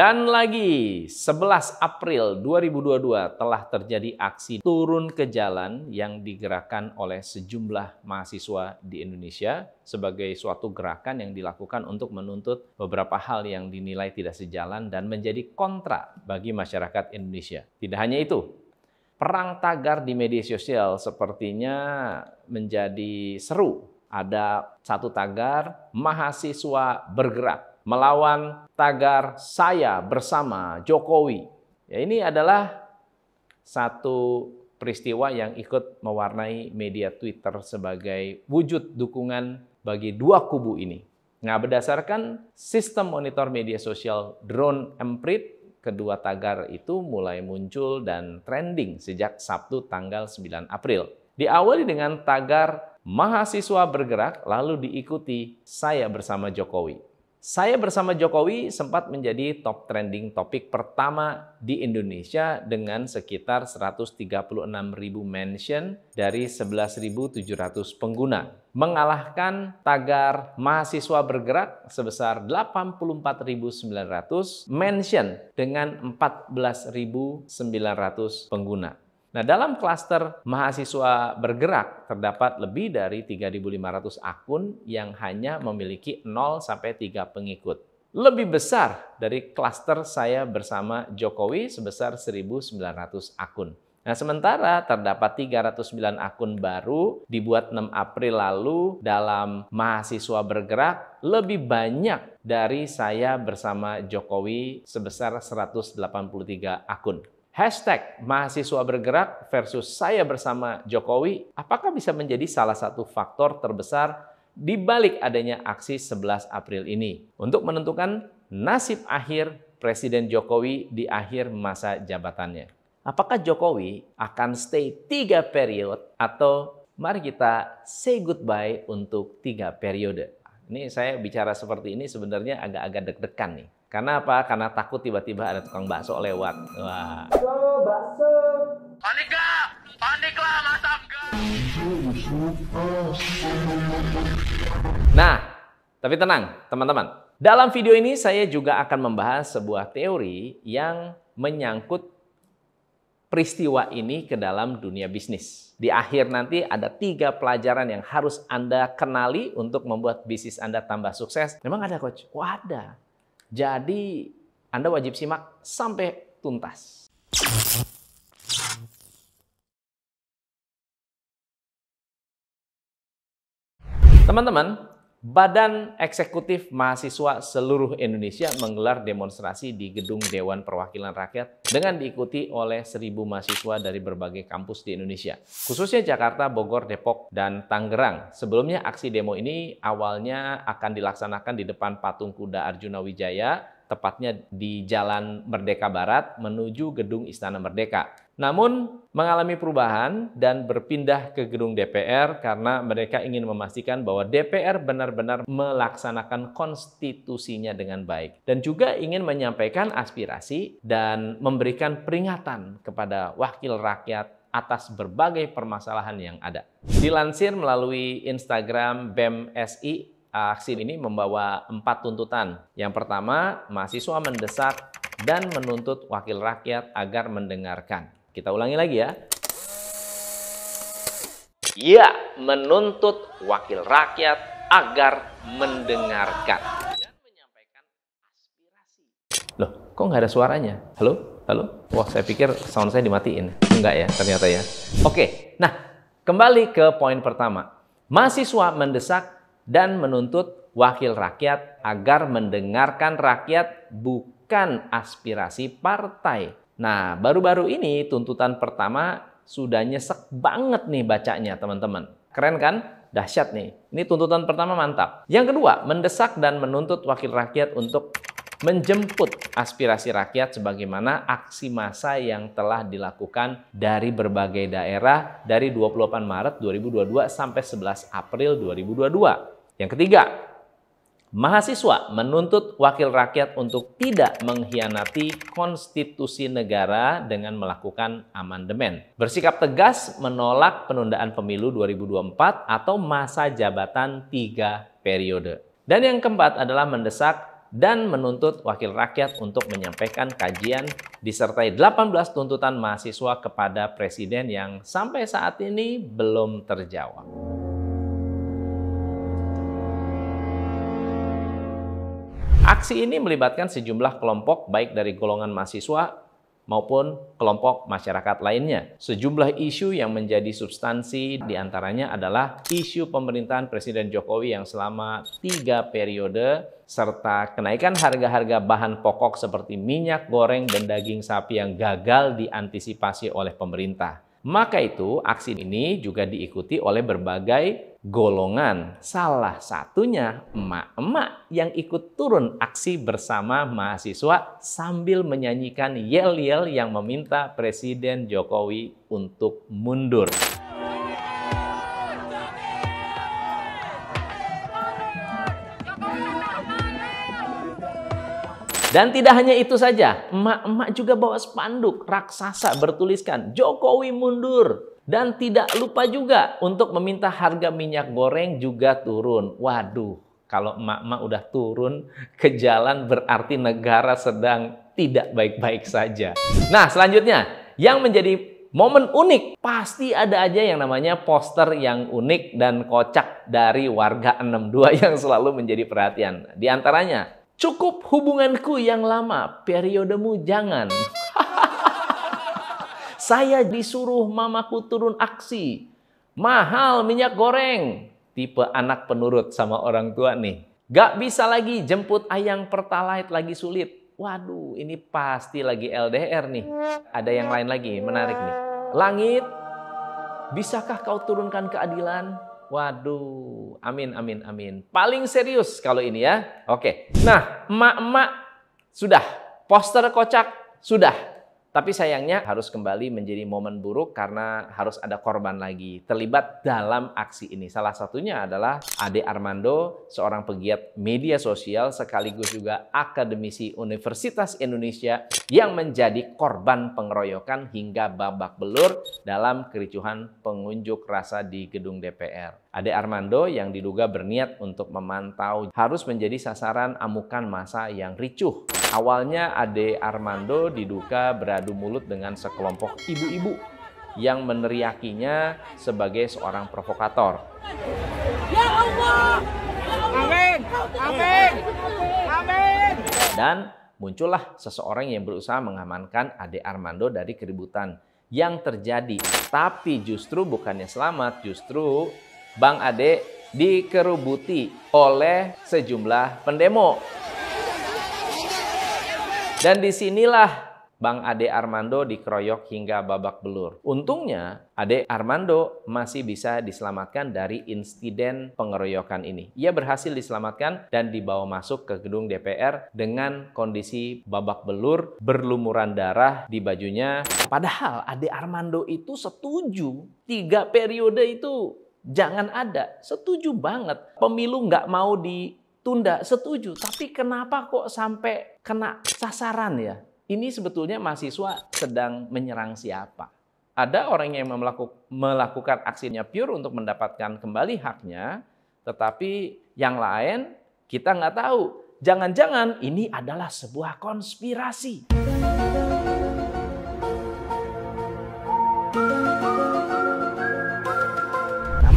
Dan lagi 11 April 2022 telah terjadi aksi turun ke jalan yang digerakkan oleh sejumlah mahasiswa di Indonesia sebagai suatu gerakan yang dilakukan untuk menuntut beberapa hal yang dinilai tidak sejalan dan menjadi kontra bagi masyarakat Indonesia. Tidak hanya itu, perang tagar di media sosial sepertinya menjadi seru. Ada satu tagar mahasiswa bergerak melawan tagar saya bersama Jokowi. Ya, ini adalah satu peristiwa yang ikut mewarnai media Twitter sebagai wujud dukungan bagi dua kubu ini. Nah, berdasarkan sistem monitor media sosial drone emprit, kedua tagar itu mulai muncul dan trending sejak Sabtu tanggal 9 April. Diawali dengan tagar mahasiswa bergerak lalu diikuti saya bersama Jokowi. Saya bersama Jokowi sempat menjadi top trending topik pertama di Indonesia dengan sekitar 136.000 mention dari 11.700 pengguna. Mengalahkan tagar mahasiswa bergerak sebesar 84.900 mention dengan 14.900 pengguna. Nah, dalam klaster mahasiswa bergerak terdapat lebih dari 3.500 akun yang hanya memiliki 0 sampai 3 pengikut. Lebih besar dari klaster saya bersama Jokowi sebesar 1.900 akun. Nah, sementara terdapat 309 akun baru dibuat 6 April lalu dalam mahasiswa bergerak lebih banyak dari saya bersama Jokowi sebesar 183 akun. Hashtag mahasiswa bergerak versus saya bersama Jokowi, apakah bisa menjadi salah satu faktor terbesar di balik adanya aksi 11 April ini untuk menentukan nasib akhir Presiden Jokowi di akhir masa jabatannya? Apakah Jokowi akan stay tiga periode atau mari kita say goodbye untuk tiga periode? Ini saya bicara seperti ini sebenarnya agak-agak deg-degan nih. Karena apa? Karena takut tiba-tiba ada tukang bakso lewat. Wah. Panik Panik Nah, tapi tenang teman-teman. Dalam video ini saya juga akan membahas sebuah teori yang menyangkut peristiwa ini ke dalam dunia bisnis. Di akhir nanti ada tiga pelajaran yang harus Anda kenali untuk membuat bisnis Anda tambah sukses. Memang ada coach? Wah ada. Jadi Anda wajib simak sampai tuntas. Teman-teman, Badan Eksekutif Mahasiswa seluruh Indonesia menggelar demonstrasi di Gedung Dewan Perwakilan Rakyat dengan diikuti oleh seribu mahasiswa dari berbagai kampus di Indonesia, khususnya Jakarta, Bogor, Depok, dan Tangerang. Sebelumnya aksi demo ini awalnya akan dilaksanakan di depan patung kuda Arjuna Wijaya tepatnya di Jalan Merdeka Barat menuju Gedung Istana Merdeka. Namun mengalami perubahan dan berpindah ke gedung DPR karena mereka ingin memastikan bahwa DPR benar-benar melaksanakan konstitusinya dengan baik dan juga ingin menyampaikan aspirasi dan memberikan peringatan kepada wakil rakyat atas berbagai permasalahan yang ada. Dilansir melalui Instagram BEMSI, aksi ini membawa empat tuntutan. Yang pertama, mahasiswa mendesak dan menuntut wakil rakyat agar mendengarkan. Kita ulangi lagi ya. Ya, menuntut wakil rakyat agar mendengarkan. Dan Loh, kok nggak ada suaranya? Halo? Halo? Wah, saya pikir sound saya dimatiin. Enggak ya, ternyata ya. Oke, nah kembali ke poin pertama. Mahasiswa mendesak dan menuntut wakil rakyat agar mendengarkan rakyat bukan aspirasi partai. Nah, baru-baru ini tuntutan pertama sudah nyesek banget nih bacanya teman-teman. Keren kan? Dahsyat nih. Ini tuntutan pertama mantap. Yang kedua, mendesak dan menuntut wakil rakyat untuk menjemput aspirasi rakyat sebagaimana aksi massa yang telah dilakukan dari berbagai daerah dari 28 Maret 2022 sampai 11 April 2022. Yang ketiga, mahasiswa menuntut wakil rakyat untuk tidak mengkhianati konstitusi negara dengan melakukan amandemen. Bersikap tegas menolak penundaan pemilu 2024 atau masa jabatan tiga periode. Dan yang keempat adalah mendesak dan menuntut wakil rakyat untuk menyampaikan kajian disertai 18 tuntutan mahasiswa kepada presiden yang sampai saat ini belum terjawab. Aksi ini melibatkan sejumlah kelompok baik dari golongan mahasiswa maupun kelompok masyarakat lainnya. Sejumlah isu yang menjadi substansi diantaranya adalah isu pemerintahan Presiden Jokowi yang selama tiga periode serta kenaikan harga-harga bahan pokok seperti minyak goreng dan daging sapi yang gagal diantisipasi oleh pemerintah. Maka itu, aksi ini juga diikuti oleh berbagai golongan. Salah satunya emak-emak yang ikut turun aksi bersama mahasiswa sambil menyanyikan yel-yel yang meminta Presiden Jokowi untuk mundur. Dan tidak hanya itu saja, emak-emak juga bawa spanduk raksasa bertuliskan Jokowi mundur. Dan tidak lupa juga untuk meminta harga minyak goreng juga turun. Waduh, kalau emak-emak udah turun ke jalan berarti negara sedang tidak baik-baik saja. Nah, selanjutnya yang menjadi momen unik. Pasti ada aja yang namanya poster yang unik dan kocak dari warga 62 yang selalu menjadi perhatian. Di antaranya, cukup hubunganku yang lama, periodemu jangan. Saya disuruh mamaku turun aksi. Mahal minyak goreng. Tipe anak penurut sama orang tua nih. Gak bisa lagi jemput ayang pertalite lagi sulit. Waduh, ini pasti lagi LDR nih. Ada yang lain lagi, menarik nih. Langit, bisakah kau turunkan keadilan? Waduh, amin, amin, amin. Paling serius kalau ini ya. Oke, nah emak-emak sudah, poster kocak sudah, tapi sayangnya harus kembali menjadi momen buruk karena harus ada korban lagi terlibat dalam aksi ini. Salah satunya adalah Ade Armando, seorang pegiat media sosial sekaligus juga akademisi Universitas Indonesia yang menjadi korban pengeroyokan hingga babak belur dalam kericuhan pengunjuk rasa di gedung DPR. Ade Armando yang diduga berniat untuk memantau harus menjadi sasaran amukan masa yang ricuh. Awalnya Ade Armando diduga beradu mulut dengan sekelompok ibu-ibu yang meneriakinya sebagai seorang provokator. Ya Allah! Ya Amin! Amin! Amin! Dan muncullah seseorang yang berusaha mengamankan Ade Armando dari keributan yang terjadi. Tapi justru bukannya selamat, justru Bang Ade dikerubuti oleh sejumlah pendemo. Dan disinilah Bang Ade Armando dikeroyok hingga babak belur. Untungnya, Ade Armando masih bisa diselamatkan dari insiden pengeroyokan ini. Ia berhasil diselamatkan dan dibawa masuk ke gedung DPR dengan kondisi babak belur, berlumuran darah di bajunya. Padahal Ade Armando itu setuju tiga periode itu Jangan ada. Setuju banget. Pemilu nggak mau ditunda. Setuju. Tapi kenapa kok sampai kena sasaran ya? Ini sebetulnya mahasiswa sedang menyerang siapa? Ada orang yang melakukan aksinya pure untuk mendapatkan kembali haknya, tetapi yang lain kita nggak tahu. Jangan-jangan ini adalah sebuah konspirasi.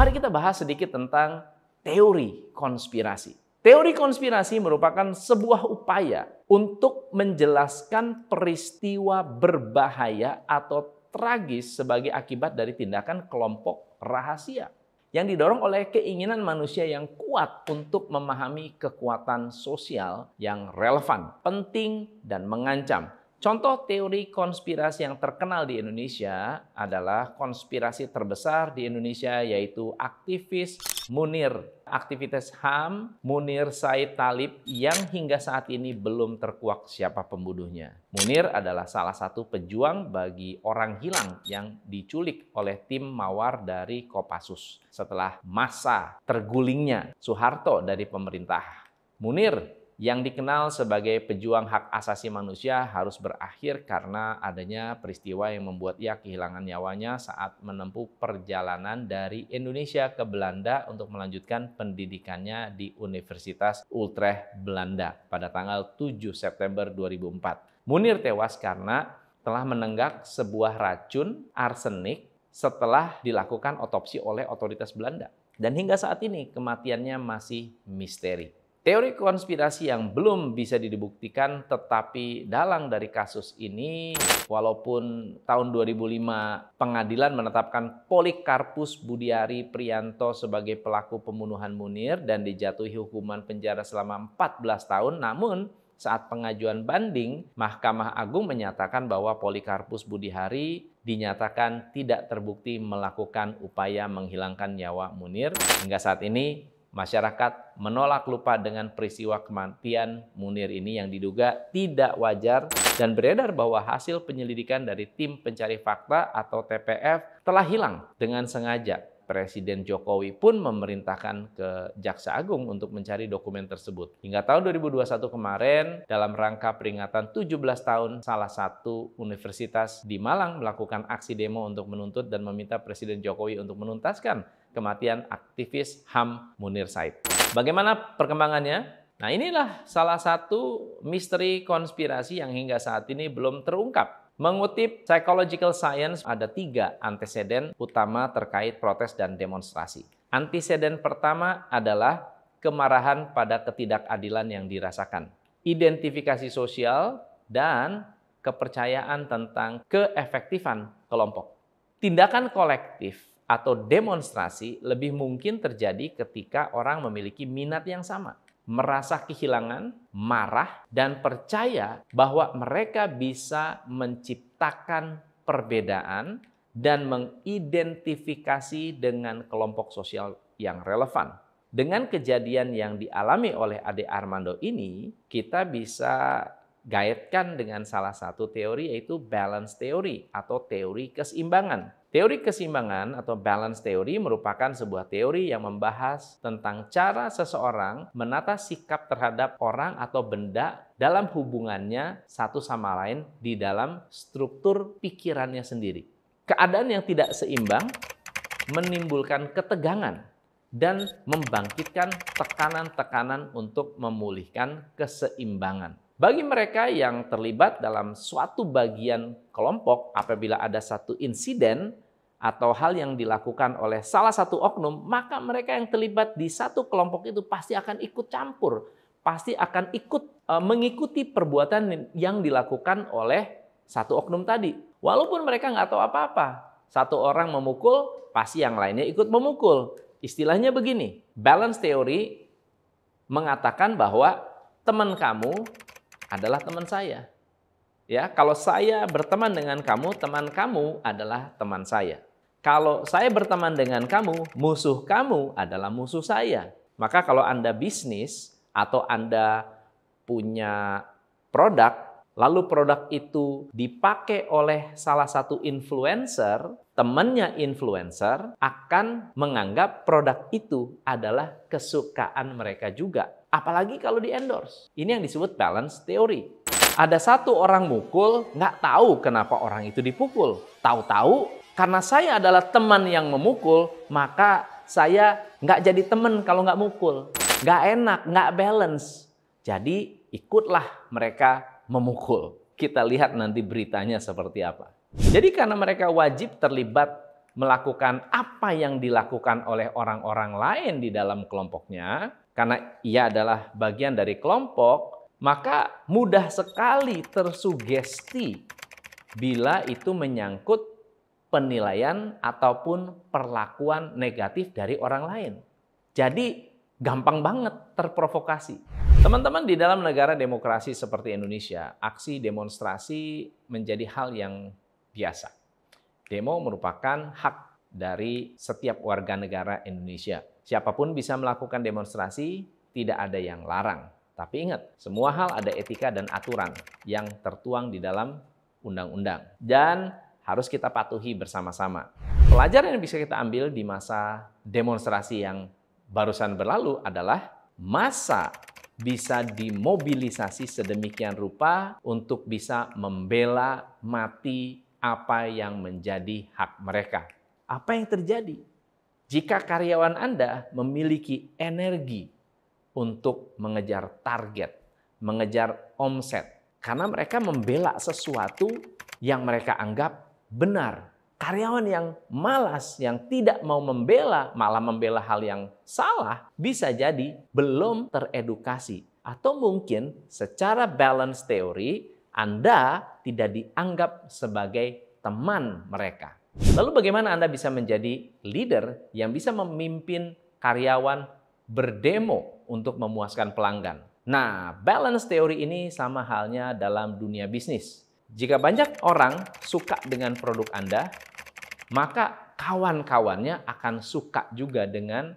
Mari kita bahas sedikit tentang teori konspirasi. Teori konspirasi merupakan sebuah upaya untuk menjelaskan peristiwa berbahaya atau tragis sebagai akibat dari tindakan kelompok rahasia yang didorong oleh keinginan manusia yang kuat untuk memahami kekuatan sosial yang relevan, penting, dan mengancam Contoh teori konspirasi yang terkenal di Indonesia adalah konspirasi terbesar di Indonesia yaitu aktivis Munir, aktivitas HAM Munir Said Talib yang hingga saat ini belum terkuak siapa pembunuhnya. Munir adalah salah satu pejuang bagi orang hilang yang diculik oleh tim Mawar dari Kopassus setelah masa tergulingnya Soeharto dari pemerintah. Munir yang dikenal sebagai pejuang hak asasi manusia harus berakhir karena adanya peristiwa yang membuat ia kehilangan nyawanya saat menempuh perjalanan dari Indonesia ke Belanda untuk melanjutkan pendidikannya di Universitas Utrecht Belanda pada tanggal 7 September 2004. Munir tewas karena telah menenggak sebuah racun arsenik setelah dilakukan otopsi oleh otoritas Belanda. Dan hingga saat ini kematiannya masih misteri. Teori konspirasi yang belum bisa dibuktikan tetapi dalang dari kasus ini walaupun tahun 2005 pengadilan menetapkan Polikarpus Budiari Prianto sebagai pelaku pembunuhan Munir dan dijatuhi hukuman penjara selama 14 tahun namun saat pengajuan banding, Mahkamah Agung menyatakan bahwa Polikarpus Budihari dinyatakan tidak terbukti melakukan upaya menghilangkan nyawa Munir. Hingga saat ini Masyarakat menolak lupa dengan peristiwa kematian Munir ini yang diduga tidak wajar dan beredar bahwa hasil penyelidikan dari tim pencari fakta atau TPF telah hilang dengan sengaja. Presiden Jokowi pun memerintahkan ke Jaksa Agung untuk mencari dokumen tersebut. Hingga tahun 2021 kemarin, dalam rangka peringatan 17 tahun, salah satu universitas di Malang melakukan aksi demo untuk menuntut dan meminta Presiden Jokowi untuk menuntaskan kematian aktivis HAM Munir Said. Bagaimana perkembangannya? Nah, inilah salah satu misteri konspirasi yang hingga saat ini belum terungkap. Mengutip Psychological Science, ada tiga anteseden utama terkait protes dan demonstrasi. Antecedent pertama adalah kemarahan pada ketidakadilan yang dirasakan, identifikasi sosial, dan kepercayaan tentang keefektifan kelompok. Tindakan kolektif atau demonstrasi lebih mungkin terjadi ketika orang memiliki minat yang sama, merasa kehilangan, marah, dan percaya bahwa mereka bisa menciptakan perbedaan dan mengidentifikasi dengan kelompok sosial yang relevan. Dengan kejadian yang dialami oleh Ade Armando ini, kita bisa gaitkan dengan salah satu teori yaitu balance teori atau teori keseimbangan Teori keseimbangan atau balance teori merupakan sebuah teori yang membahas tentang cara seseorang menata sikap terhadap orang atau benda dalam hubungannya satu sama lain di dalam struktur pikirannya sendiri. Keadaan yang tidak seimbang menimbulkan ketegangan dan membangkitkan tekanan-tekanan untuk memulihkan keseimbangan. Bagi mereka yang terlibat dalam suatu bagian kelompok, apabila ada satu insiden atau hal yang dilakukan oleh salah satu oknum, maka mereka yang terlibat di satu kelompok itu pasti akan ikut campur, pasti akan ikut e, mengikuti perbuatan yang dilakukan oleh satu oknum tadi. Walaupun mereka nggak tahu apa-apa, satu orang memukul, pasti yang lainnya ikut memukul. Istilahnya begini, balance teori mengatakan bahwa teman kamu adalah teman saya. Ya, kalau saya berteman dengan kamu, teman kamu adalah teman saya. Kalau saya berteman dengan kamu, musuh kamu adalah musuh saya. Maka kalau Anda bisnis atau Anda punya produk, lalu produk itu dipakai oleh salah satu influencer, temannya influencer akan menganggap produk itu adalah kesukaan mereka juga Apalagi kalau di-endorse. Ini yang disebut balance theory. Ada satu orang mukul, nggak tahu kenapa orang itu dipukul. Tahu-tahu, karena saya adalah teman yang memukul, maka saya nggak jadi teman kalau nggak mukul. Nggak enak, nggak balance. Jadi ikutlah mereka memukul. Kita lihat nanti beritanya seperti apa. Jadi karena mereka wajib terlibat melakukan apa yang dilakukan oleh orang-orang lain di dalam kelompoknya, karena ia adalah bagian dari kelompok, maka mudah sekali tersugesti bila itu menyangkut penilaian ataupun perlakuan negatif dari orang lain. Jadi gampang banget terprovokasi. Teman-teman di dalam negara demokrasi seperti Indonesia, aksi demonstrasi menjadi hal yang biasa. Demo merupakan hak dari setiap warga negara Indonesia Siapapun bisa melakukan demonstrasi, tidak ada yang larang. Tapi ingat, semua hal ada etika dan aturan yang tertuang di dalam undang-undang. Dan harus kita patuhi bersama-sama. Pelajaran yang bisa kita ambil di masa demonstrasi yang barusan berlalu adalah masa bisa dimobilisasi sedemikian rupa untuk bisa membela mati apa yang menjadi hak mereka. Apa yang terjadi? jika karyawan Anda memiliki energi untuk mengejar target, mengejar omset, karena mereka membela sesuatu yang mereka anggap benar. Karyawan yang malas, yang tidak mau membela, malah membela hal yang salah, bisa jadi belum teredukasi. Atau mungkin secara balance teori, Anda tidak dianggap sebagai teman mereka. Lalu bagaimana Anda bisa menjadi leader yang bisa memimpin karyawan berdemo untuk memuaskan pelanggan? Nah, balance teori ini sama halnya dalam dunia bisnis. Jika banyak orang suka dengan produk Anda, maka kawan-kawannya akan suka juga dengan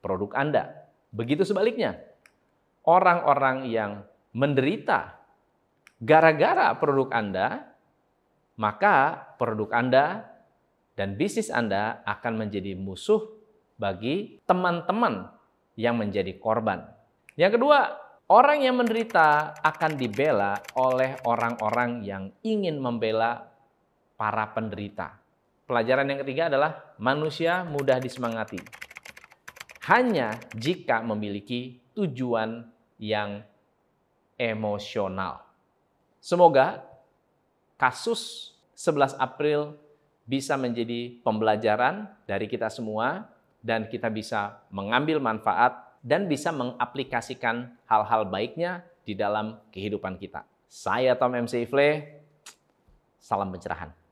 produk Anda. Begitu sebaliknya, orang-orang yang menderita gara-gara produk Anda, maka produk Anda dan bisnis Anda akan menjadi musuh bagi teman-teman yang menjadi korban. Yang kedua, orang yang menderita akan dibela oleh orang-orang yang ingin membela para penderita. Pelajaran yang ketiga adalah manusia mudah disemangati. Hanya jika memiliki tujuan yang emosional. Semoga kasus 11 April bisa menjadi pembelajaran dari kita semua dan kita bisa mengambil manfaat dan bisa mengaplikasikan hal-hal baiknya di dalam kehidupan kita. Saya Tom MC Ifle, salam pencerahan.